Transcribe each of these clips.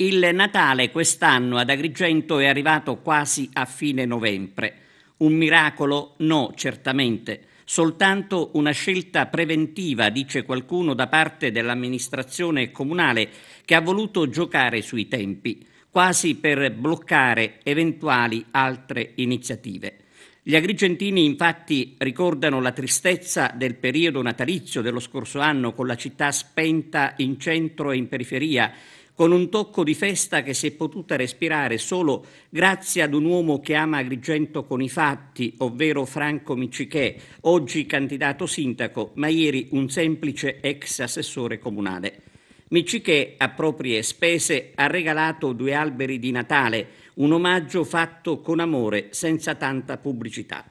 Il Natale quest'anno ad Agrigento è arrivato quasi a fine novembre. Un miracolo? No, certamente. Soltanto una scelta preventiva, dice qualcuno, da parte dell'amministrazione comunale che ha voluto giocare sui tempi, quasi per bloccare eventuali altre iniziative. Gli agrigentini infatti ricordano la tristezza del periodo natalizio dello scorso anno con la città spenta in centro e in periferia con un tocco di festa che si è potuta respirare solo grazie ad un uomo che ama Agrigento con i fatti, ovvero Franco Micichè, oggi candidato sindaco, ma ieri un semplice ex assessore comunale. Micichè, a proprie spese, ha regalato due alberi di Natale, un omaggio fatto con amore, senza tanta pubblicità.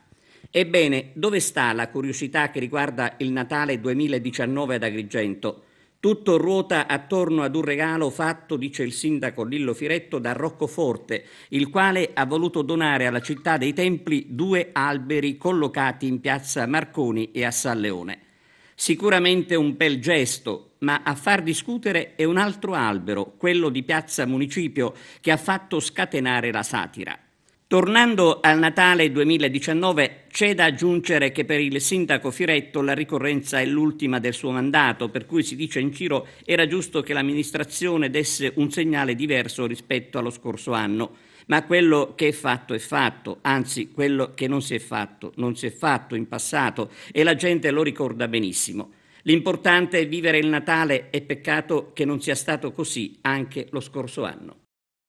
Ebbene, dove sta la curiosità che riguarda il Natale 2019 ad Agrigento? Tutto ruota attorno ad un regalo fatto, dice il sindaco Lillo Firetto, da Roccoforte, il quale ha voluto donare alla città dei Templi due alberi collocati in piazza Marconi e a San Leone. Sicuramente un bel gesto, ma a far discutere è un altro albero, quello di piazza Municipio, che ha fatto scatenare la satira. Tornando al Natale 2019, c'è da aggiungere che per il sindaco Firetto la ricorrenza è l'ultima del suo mandato, per cui si dice in giro era giusto che l'amministrazione desse un segnale diverso rispetto allo scorso anno. Ma quello che è fatto è fatto, anzi quello che non si è fatto non si è fatto in passato e la gente lo ricorda benissimo. L'importante è vivere il Natale e peccato che non sia stato così anche lo scorso anno.